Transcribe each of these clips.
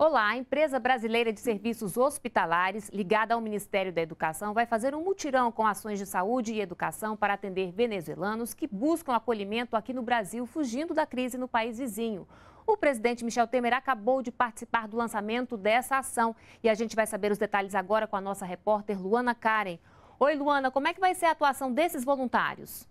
Olá, a empresa brasileira de serviços hospitalares, ligada ao Ministério da Educação, vai fazer um mutirão com ações de saúde e educação para atender venezuelanos que buscam acolhimento aqui no Brasil, fugindo da crise no país vizinho. O presidente Michel Temer acabou de participar do lançamento dessa ação e a gente vai saber os detalhes agora com a nossa repórter Luana Karen. Oi, Luana, como é que vai ser a atuação desses voluntários?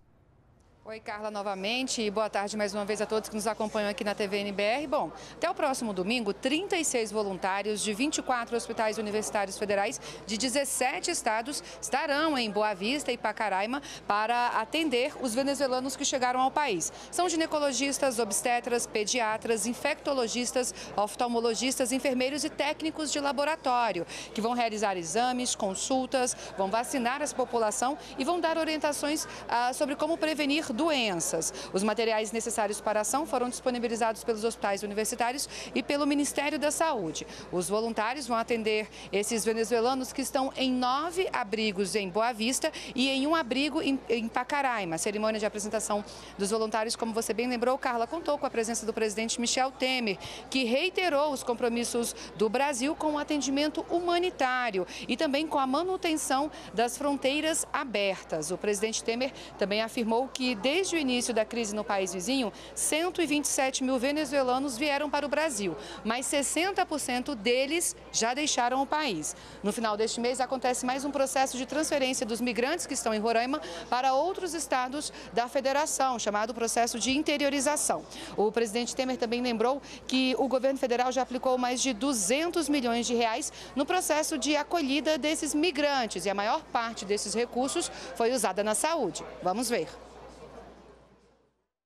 Oi, Carla, novamente e boa tarde mais uma vez a todos que nos acompanham aqui na TVNBR. Bom, até o próximo domingo, 36 voluntários de 24 hospitais universitários federais de 17 estados estarão em Boa Vista e Pacaraima para atender os venezuelanos que chegaram ao país. São ginecologistas, obstetras, pediatras, infectologistas, oftalmologistas, enfermeiros e técnicos de laboratório que vão realizar exames, consultas, vão vacinar essa população e vão dar orientações ah, sobre como prevenir doenças. Os materiais necessários para a ação foram disponibilizados pelos hospitais universitários e pelo Ministério da Saúde. Os voluntários vão atender esses venezuelanos que estão em nove abrigos em Boa Vista e em um abrigo em, Pacaraima. A cerimônia de apresentação dos voluntários, como você bem lembrou, Carla, contou com a presença do presidente Michel Temer, que reiterou os compromissos do Brasil com o atendimento humanitário e também com a manutenção das fronteiras abertas. O presidente Temer também afirmou que desde o início da crise no país vizinho, 127 mil venezuelanos vieram para o Brasil, mas 60% deles já deixaram o país. No final deste mês, acontece mais um processo de transferência dos migrantes que estão em Roraima para outros estados da federação, chamado processo de interiorização. O presidente Temer também lembrou que o governo federal já aplicou mais de 200 milhões de reais no processo de acolhida desses migrantes e a maior parte desses recursos foi usada na saúde. Vamos ver.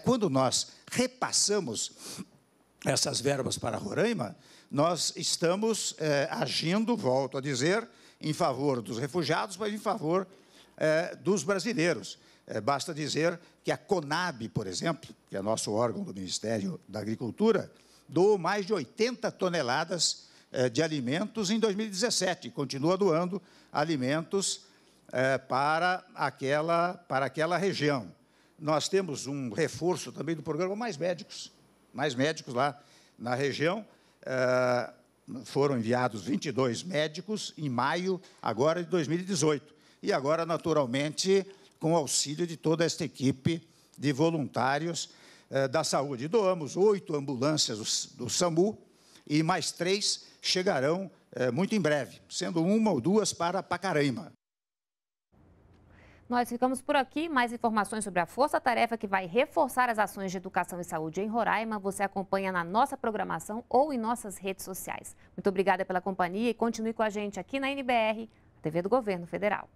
Quando nós repassamos essas verbas para Roraima, nós estamos eh, agindo, volto a dizer, em favor dos refugiados, mas em favor eh, dos brasileiros. Eh, basta dizer que a CONAB, por exemplo, que é nosso órgão do Ministério da Agricultura, doou mais de 80 toneladas de alimentos em 2017, continua doando alimentos para, aquela, para aquela região nós temos um reforço também do programa Mais Médicos. Mais médicos lá na região. Ah, foram enviados 22 médicos em maio agora de 2018. E agora, naturalmente, com o auxílio de toda esta equipe de voluntários ah, da saúde. Doamos oito ambulâncias do, SAMU e mais três chegarão eh, muito em breve, sendo uma ou duas para Pacaraima. Nós ficamos por aqui. Mais informações sobre a Força Tarefa que vai reforçar as ações de educação e saúde em Roraima, você acompanha na nossa programação ou em nossas redes sociais. Muito obrigada pela companhia e continue com a gente aqui na NBR, a TV do Governo Federal.